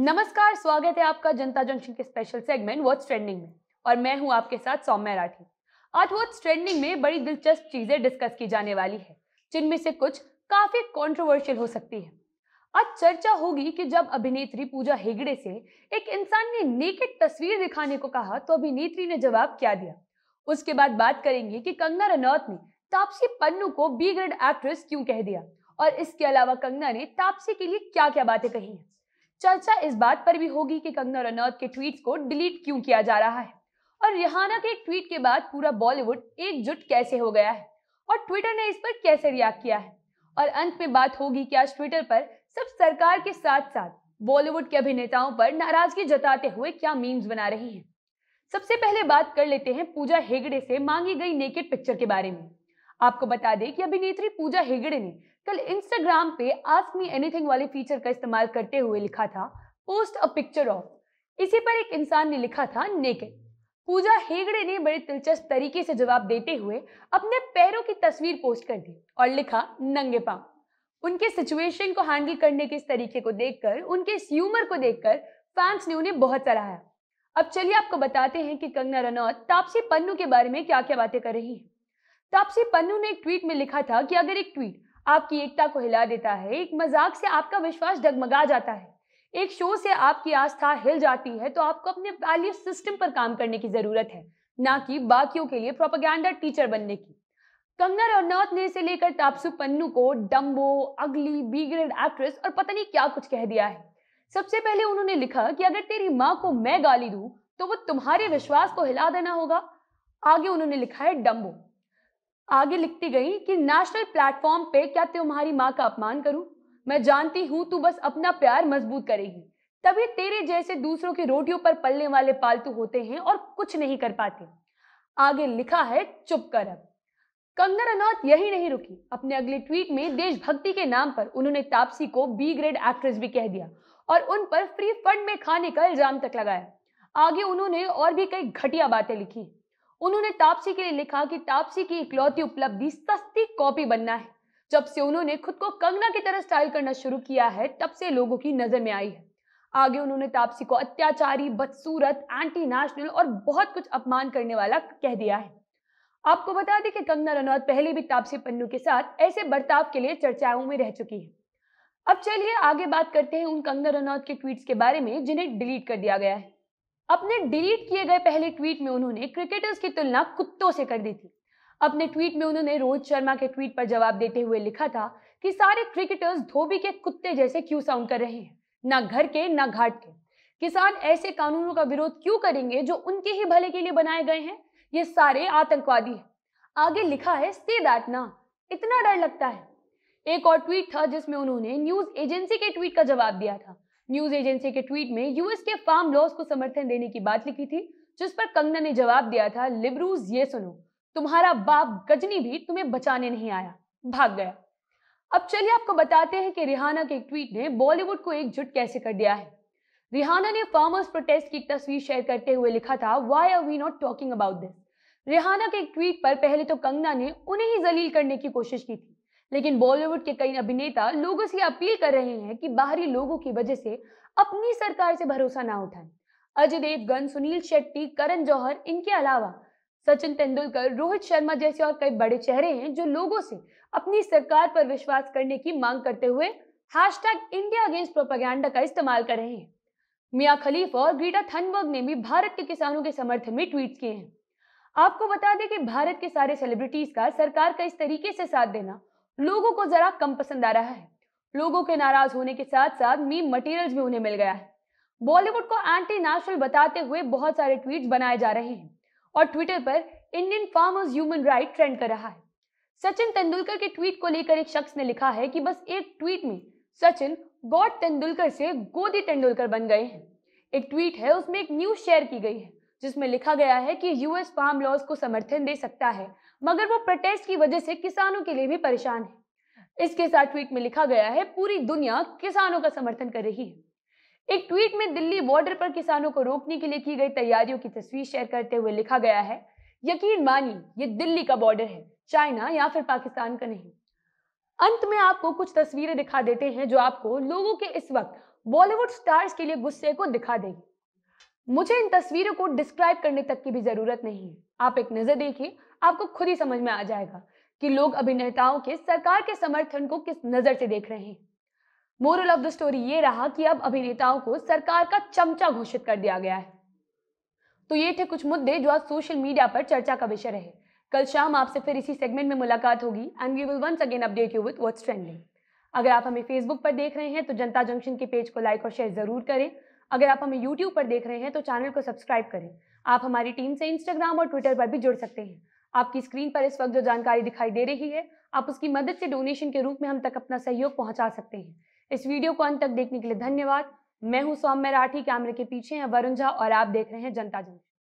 नमस्कार स्वागत है आपका जनता जंक्शन के स्पेशल सेगमेंट व्हाट्स ट्रेंडिंग में और मैं हूं आपके साथ सौम्या राठी आज व्हाट्स ट्रेंडिंग में बड़ी दिलचस्प चीजें डिस्कस की जाने वाली है जिनमें से कुछ काफी कंट्रोवर्शियल हो सकती है आज चर्चा होगी कि जब अभिनेत्री पूजा हेगड़े से एक इंसान ने नेकेड तस्वीर दिखाने को कहा तो अभिनेत्री ने जवाब क्या दिया उसके बाद बात करेंगे कि कंगना रनौत ने तापसी पन्नू को बी ग्रेड एक्ट्रेस क्यों कह दिया और इसके अलावा कंगना ने तापसी के लिए क्या क्या बातें कही हैं चर्चा इस बात पर भी होगी कि कंगना रनौत के ट्वीट को डिलीट क्यों किया जा रहा है और रिहाना के ट्वीट के बाद पूरा बॉलीवुड एकजुट कैसे हो गया है और ट्विटर ने इस पर कैसे रिएक्ट किया है और अंत में बात होगी कि आज ट्विटर पर सब सरकार के साथ साथ बॉलीवुड के अभिनेताओं पर नाराजगी जताते हुए क्या मीम्स बना रही हैं सबसे पहले बात कर लेते हैं पूजा हेगड़े से मांगी गई नेकेड पिक्चर के बारे में आपको बता दें कि अभिनेत्री पूजा हेगड़े ने कल इंस्टाग्राम पे आस्क मी एनीथिंग वाले फीचर का इस्तेमाल करते हुए लिखा था पोस्ट अ पिक्चर ऑफ इसी पर एक इंसान ने लिखा था नेकेड पूजा हेगड़े ने बड़े दिलचस्प तरीके से जवाब देते हुए अपने पैरों की तस्वीर पोस्ट कर दी और लिखा नंगे पाँव उनके सिचुएशन को हैंडल करने के इस तरीके को देखकर उनके इस ह्यूमर को देखकर फैंस ने उन्हें बहुत सराहा अब चलिए आपको बताते हैं कि कंगना रनौत तापसी पन्नू के बारे में क्या क्या बातें कर रही है तापसी तो पन्नू ने एक ट्वीट में लिखा था कि अगर एक ट्वीट आपकी एकता को हिला देता है एक मजाक से आपका विश्वास डगमगा जाता है एक शो से आपकी आस्था हिल जाती है तो आपको अपने वैल्यू सिस्टम पर काम करने की जरूरत है ना कि बाकियों के लिए प्रोपागैंडा टीचर बनने की कंगना रनौत ने इसे लेकर तापसु पन्नू को डम्बो अगली बीग्रेड एक्ट्रेस और पता नहीं क्या कुछ कह दिया है सबसे पहले उन्होंने लिखा कि अगर तेरी माँ को मैं गाली दूं तो वो तुम्हारे विश्वास को हिला देना होगा आगे उन्होंने लिखा है डम्बो आगे लिखती गई कि नेशनल प्लेटफॉर्म पे क्या तुम्हारी माँ का अपमान करूं मैं जानती हूं तू बस अपना प्यार मजबूत करेगी तभी तेरे जैसे दूसरों की रोटियों पर पलने वाले पालतू होते हैं और कुछ नहीं कर पाते आगे लिखा है चुप कर अब कंगना रनौत यही नहीं रुकी अपने अगले ट्वीट में देशभक्ति के नाम पर उन्होंने तापसी को बी ग्रेड एक्ट्रेस भी कह दिया और उन पर फ्री फंड में खाने का इल्जाम तक लगाया आगे उन्होंने और भी कई घटिया बातें लिखी उन्होंने तापसी के लिए लिखा कि तापसी की इकलौती उपलब्धि सस्ती कॉपी बनना है जब से उन्होंने खुद को कंगना की तरह स्टाइल करना शुरू किया है तब से लोगों की नजर में आई है आगे उन्होंने तापसी को अत्याचारी बदसूरत एंटी नेशनल और बहुत कुछ अपमान करने वाला कह दिया है आपको बता दें कि कंगना रनौत पहले भी तापसी पन्नू के साथ ऐसे बर्ताव के लिए चर्चाओं में रह चुकी है अब चलिए आगे बात करते हैं उन कंगना रनौत के ट्वीट्स के बारे में जिन्हें डिलीट कर दिया गया है अपने डिलीट किए गए पहले ट्वीट में उन्होंने क्रिकेटर्स की तुलना कुत्तों से कर दी थी अपने ट्वीट में उन्होंने रोहित शर्मा के ट्वीट पर जवाब देते हुए लिखा था कि सारे क्रिकेटर्स धोबी के कुत्ते जैसे क्यों साउंड कर रहे हैं ना घर के ना घाट के किसान ऐसे कानूनों का विरोध क्यों करेंगे जो उनके ही भले के लिए बनाए गए हैं ये सारे आतंकवादी हैं आगे लिखा है ना इतना डर लगता है एक और ट्वीट था जिसमें उन्होंने न्यूज एजेंसी के ट्वीट का जवाब दिया था न्यूज एजेंसी के ट्वीट में यूएस के फार्म लॉस को समर्थन देने की बात लिखी थी जिस पर कंगना ने जवाब दिया था लिब्रूज ये सुनो तुम्हारा बाप गजनी भी तुम्हें बचाने नहीं आया भाग गया अब चलिए आपको बताते हैं कि रिहाना के एक ट्वीट ने बॉलीवुड को एकजुट कैसे कर दिया है रिहाना ने फार्मर्स प्रोटेस्ट की एक तस्वीर शेयर करते हुए लिखा था why are we not talking about this Rihanna के एक ट्वीट पर पहले तो कंगना ने उन्हें ही जलील करने की कोशिश की थी लेकिन बॉलीवुड के कई अभिनेता लोगों से अपील कर रहे हैं कि बाहरी लोगों की वजह से अपनी सरकार से भरोसा ना उठाएं अजय देवगन सुनील शेट्टी करण जौहर इनके अलावा सचिन तेंदुलकर रोहित शर्मा जैसे और कई बड़े चेहरे हैं जो लोगों से अपनी सरकार पर विश्वास करने की मांग करते हुए हैशटैग इंडिया अगेंस्ट प्रोपागैंडा का इस्तेमाल कर रहे हैं मिया खलीफा और ग्रीटा थनबर्ग ने भी भारत के किसानों के समर्थन में ट्वीट किए हैं आपको बता दें कि भारत के सारे सेलिब्रिटीज का सरकार का इस तरीके से साथ देना लोगों को जरा कम पसंद आ रहा है लोगों के नाराज होने के साथ साथ मीम मटेरियल्स भी उन्हें मिल गया है बॉलीवुड को एंटी नेशनल बताते हुए बहुत सारे ट्वीट बनाए जा रहे हैं और ट्विटर पर Indian farmers human right trend कर रहा है सचिन तेंदुलकर के ट्वीट को लेकर एक शख्स ने लिखा है कि बस एक ट्वीट में सचिन गॉड तेंदुलकर से गोदी तेंदुलकर बन गए हैं एक ट्वीट है उसमें एक न्यूज शेयर की गई है जिसमें लिखा गया है कि यूएस फार्म लॉज को समर्थन दे सकता है मगर वो प्रोटेस्ट की वजह से किसानों के लिए भी परेशान है इसके साथ ट्वीट में लिखा गया है पूरी दुनिया किसानों का समर्थन कर रही है एक ट्वीट में दिल्ली बॉर्डर पर किसानों को रोकने के लिए की गई तैयारियों की तस्वीर शेयर करते हुए लिखा गया है यकीन मानिए ये दिल्ली का बॉर्डर है चाइना या फिर पाकिस्तान का नहीं अंत में आपको कुछ तस्वीरें दिखा देते हैं जो आपको लोगों के इस वक्त बॉलीवुड स्टार्स के लिए गुस्से को दिखा देगी मुझे इन तस्वीरों को डिस्क्राइब करने तक की भी जरूरत नहीं है आप एक नजर देखिए आपको खुद ही समझ में आ जाएगा कि लोग अभिनेताओं के सरकार के समर्थन को किस नजर से देख रहे हैं मोरल ऑफ द स्टोरी ये रहा कि अब अभिनेताओं को सरकार का चमचा घोषित कर दिया गया है तो ये थे कुछ मुद्दे जो आज सोशल मीडिया पर चर्चा का विषय रहे कल शाम आपसे फिर इसी सेगमेंट में मुलाकात होगी and we will once again update you with what's trending अगर आप हमें फेसबुक पर देख रहे हैं तो जनता जंक्शन के पेज को लाइक और शेयर जरूर करें अगर आप हमें यूट्यूब पर देख रहे हैं तो चैनल को सब्सक्राइब करें आप हमारी टीम से इंस्टाग्राम और ट्विटर पर भी जुड़ सकते हैं आपकी स्क्रीन पर इस वक्त जो जानकारी दिखाई दे रही है आप उसकी मदद से डोनेशन के रूप में हम तक अपना सहयोग पहुंचा सकते हैं इस वीडियो को अंत तक देखने के लिए धन्यवाद मैं हूं सौम्य राठी कैमरे के पीछे हैं वरुण झा और आप देख रहे हैं जनता जन